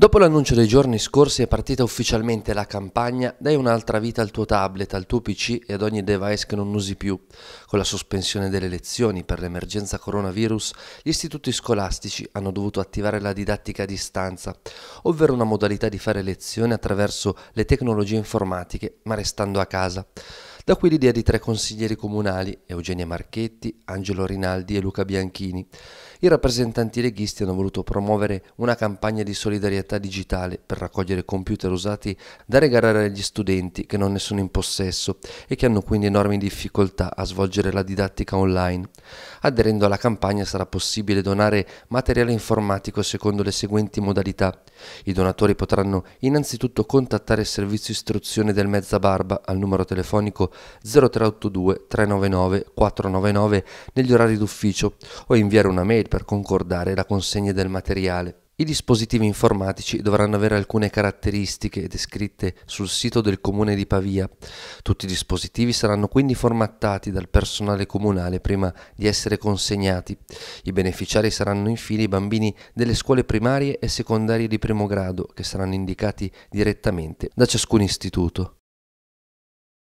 Dopo l'annuncio dei giorni scorsi è partita ufficialmente la campagna Dai un'altra vita al tuo tablet, al tuo PC e ad ogni device che non usi più. Con la sospensione delle lezioni per l'emergenza coronavirus, gli istituti scolastici hanno dovuto attivare la didattica a distanza, ovvero una modalità di fare lezione attraverso le tecnologie informatiche, ma restando a casa. Da qui l'idea di tre consiglieri comunali, Eugenia Marchetti, Angelo Rinaldi e Luca Bianchini. I rappresentanti leghisti hanno voluto promuovere una campagna di solidarietà digitale per raccogliere computer usati da regalare agli studenti che non ne sono in possesso e che hanno quindi enormi difficoltà a svolgere la didattica online. Aderendo alla campagna sarà possibile donare materiale informatico secondo le seguenti modalità. I donatori potranno innanzitutto contattare il servizio istruzione del Mezza Barba al numero telefonico 0382 399 499 negli orari d'ufficio o inviare una mail per concordare la consegna del materiale. I dispositivi informatici dovranno avere alcune caratteristiche descritte sul sito del comune di Pavia. Tutti i dispositivi saranno quindi formattati dal personale comunale prima di essere consegnati. I beneficiari saranno infine i bambini delle scuole primarie e secondarie di primo grado che saranno indicati direttamente da ciascun istituto.